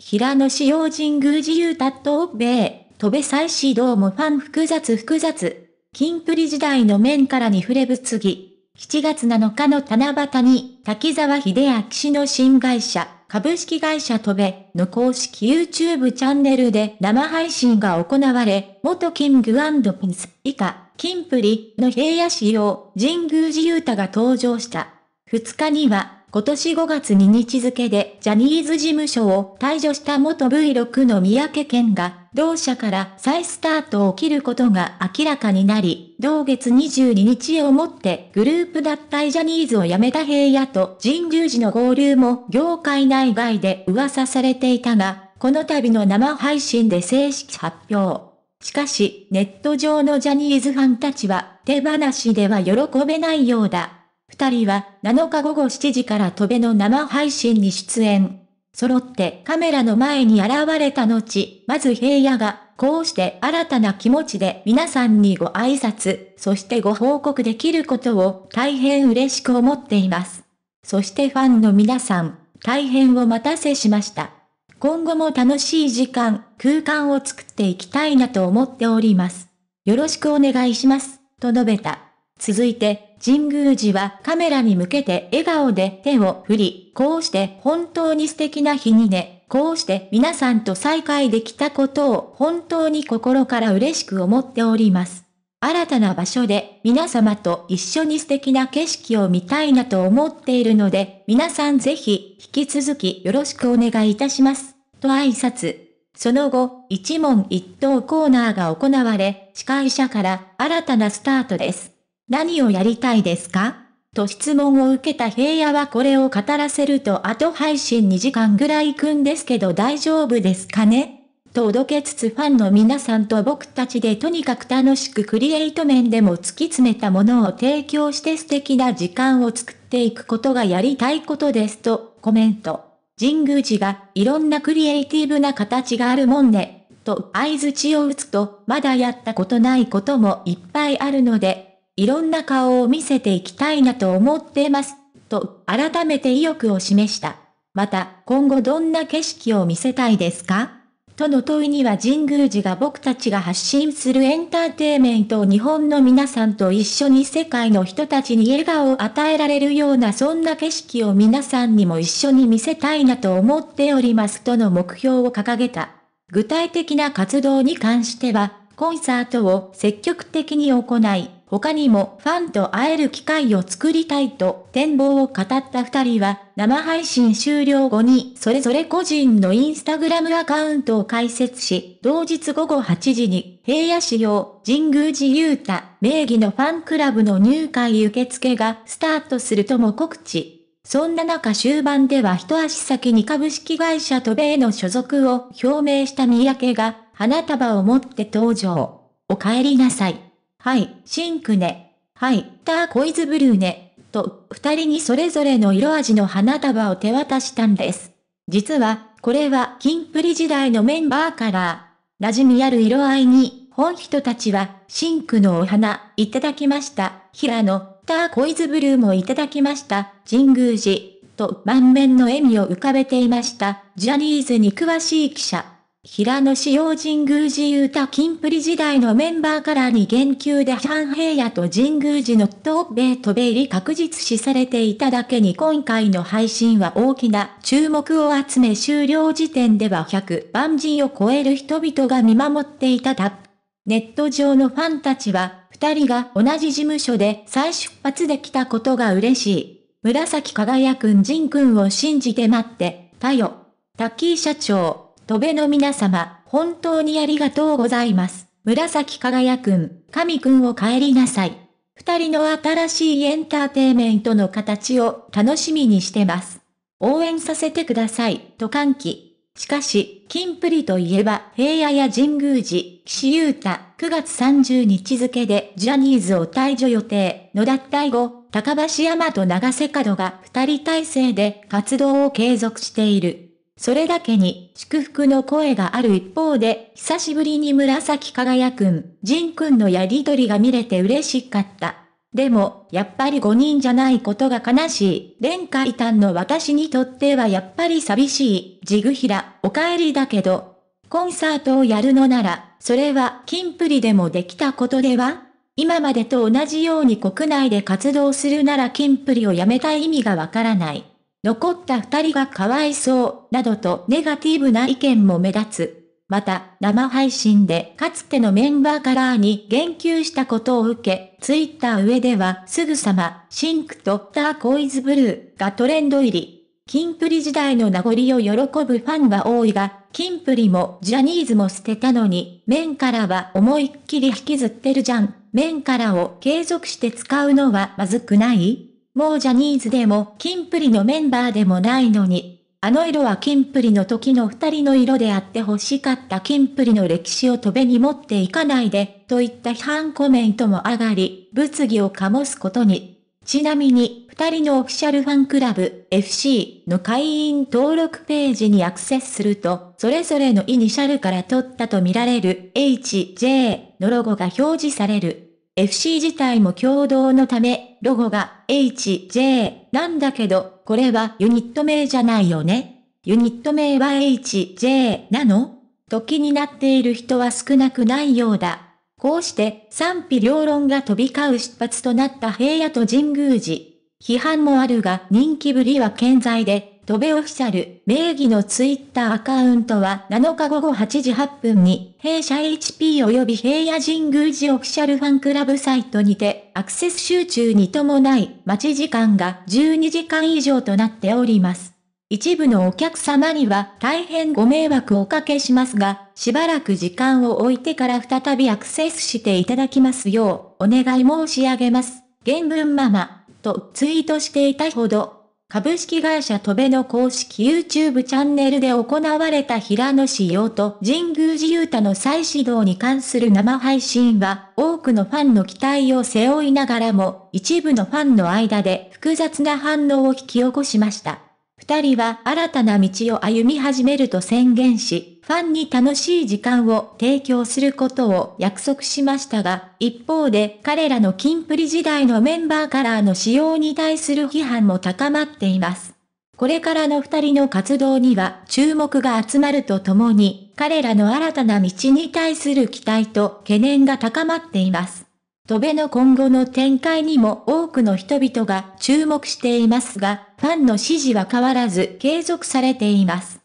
平野紫陽神宮寺由太と米、戸部祭司どうもファン複雑複雑。金プリ時代の面からに触れぶつぎ。7月7日の七夕に、滝沢秀明氏の新会社、株式会社戸部の公式 YouTube チャンネルで生配信が行われ、元キングピンス以下、金プリの平野仕陽神宮寺勇太が登場した。2日には、今年5月2日付でジャニーズ事務所を退場した元 V6 の三宅健が、同社から再スタートを切ることが明らかになり、同月22日をもってグループ脱退ジャニーズを辞めた平野と人流時の合流も業界内外で噂されていたが、この度の生配信で正式発表。しかし、ネット上のジャニーズファンたちは手放しでは喜べないようだ。二人は7日午後7時から飛べの生配信に出演。揃ってカメラの前に現れた後、まず平野が、こうして新たな気持ちで皆さんにご挨拶、そしてご報告できることを大変嬉しく思っています。そしてファンの皆さん、大変お待たせしました。今後も楽しい時間、空間を作っていきたいなと思っております。よろしくお願いします、と述べた。続いて、神宮寺はカメラに向けて笑顔で手を振り、こうして本当に素敵な日にね、こうして皆さんと再会できたことを本当に心から嬉しく思っております。新たな場所で皆様と一緒に素敵な景色を見たいなと思っているので、皆さんぜひ引き続きよろしくお願いいたします。と挨拶。その後、一問一答コーナーが行われ、司会者から新たなスタートです。何をやりたいですかと質問を受けた平野はこれを語らせると後配信2時間ぐらい行くんですけど大丈夫ですかねと届けつつファンの皆さんと僕たちでとにかく楽しくクリエイト面でも突き詰めたものを提供して素敵な時間を作っていくことがやりたいことですとコメント。神宮寺がいろんなクリエイティブな形があるもんね、と合図地を打つとまだやったことないこともいっぱいあるのでいろんな顔を見せていきたいなと思ってます、と改めて意欲を示した。また、今後どんな景色を見せたいですかとの問いには神宮寺が僕たちが発信するエンターテイメントを日本の皆さんと一緒に世界の人たちに笑顔を与えられるようなそんな景色を皆さんにも一緒に見せたいなと思っておりますとの目標を掲げた。具体的な活動に関しては、コンサートを積極的に行い、他にもファンと会える機会を作りたいと展望を語った二人は、生配信終了後にそれぞれ個人のインスタグラムアカウントを開設し、同日午後8時に平野市用神宮寺雄太名義のファンクラブの入会受付がスタートするとも告知。そんな中終盤では一足先に株式会社トベへの所属を表明した三宅が花束を持って登場。お帰りなさい。はい、シンクね。はい、ターコイズブルーね。と、二人にそれぞれの色味の花束を手渡したんです。実は、これは金プリ時代のメンバーカラー。馴染みある色合いに、本人たちは、シンクのお花、いただきました。平野、ターコイズブルーもいただきました。神宮寺、と満面の笑みを浮かべていました。ジャニーズに詳しい記者。平野紫耀神宮寺ユタ金プリ時代のメンバーカラーに言及で半平野と神宮寺のベイトベ入り確実視されていただけに今回の配信は大きな注目を集め終了時点では100万人を超える人々が見守っていただ。ネット上のファンたちは、二人が同じ事務所で再出発できたことが嬉しい。紫輝くん仁くんを信じて待って、たよ。滝井社長。戸部の皆様、本当にありがとうございます。紫輝くん、神くんを帰りなさい。二人の新しいエンターテイメントの形を楽しみにしてます。応援させてください、と歓喜。しかし、金プリといえば、平野や神宮寺、岸優太、9月30日付でジャニーズを退場予定、の脱退後、高橋山と長瀬角が二人体制で活動を継続している。それだけに祝福の声がある一方で、久しぶりに紫輝くん、仁くんのやりとりが見れて嬉しかった。でも、やっぱり5人じゃないことが悲しい。蓮華異端の私にとってはやっぱり寂しい。ジグヒラ、お帰りだけど。コンサートをやるのなら、それは金プリでもできたことでは今までと同じように国内で活動するなら金プリをやめたい意味がわからない。残った二人がかわいそう、などとネガティブな意見も目立つ。また、生配信でかつてのメンバーカラーに言及したことを受け、ツイッター上ではすぐさま、シンクとターコイズブルーがトレンド入り。キンプリ時代の名残を喜ぶファンは多いが、キンプリもジャニーズも捨てたのに、面からは思いっきり引きずってるじゃん。面からを継続して使うのはまずくないもうジャニーズでも、キンプリのメンバーでもないのに、あの色はキンプリの時の二人の色であって欲しかったキンプリの歴史を飛べに持っていかないで、といった批判コメントも上がり、物議を醸すことに。ちなみに、二人のオフィシャルファンクラブ、FC の会員登録ページにアクセスすると、それぞれのイニシャルから取ったとみられる、HJ のロゴが表示される。FC 自体も共同のため、ロゴが HJ なんだけど、これはユニット名じゃないよね。ユニット名は HJ なのと気になっている人は少なくないようだ。こうして賛否両論が飛び交う出発となった平野と神宮寺。批判もあるが人気ぶりは健在で、ドベオフィシャル名義のツイッターアカウントは7日午後8時8分に、弊社 HP 及び平野神宮寺オフィシャルファンクラブサイトにて、アクセス集中に伴い、待ち時間が12時間以上となっております。一部のお客様には大変ご迷惑をおかけしますが、しばらく時間を置いてから再びアクセスしていただきますよう、お願い申し上げます。原文ママ、とツイートしていたほど、株式会社戸部の公式 YouTube チャンネルで行われた平野紫用と神宮寺勇太の再始動に関する生配信は、多くのファンの期待を背負いながらも、一部のファンの間で複雑な反応を引き起こしました。二人は新たな道を歩み始めると宣言し、ファンに楽しい時間を提供することを約束しましたが、一方で彼らのキンプリ時代のメンバーカラーの使用に対する批判も高まっています。これからの二人の活動には注目が集まるとともに、彼らの新たな道に対する期待と懸念が高まっています。戸辺の今後の展開にも多くの人々が注目していますが、ファンの支持は変わらず継続されています。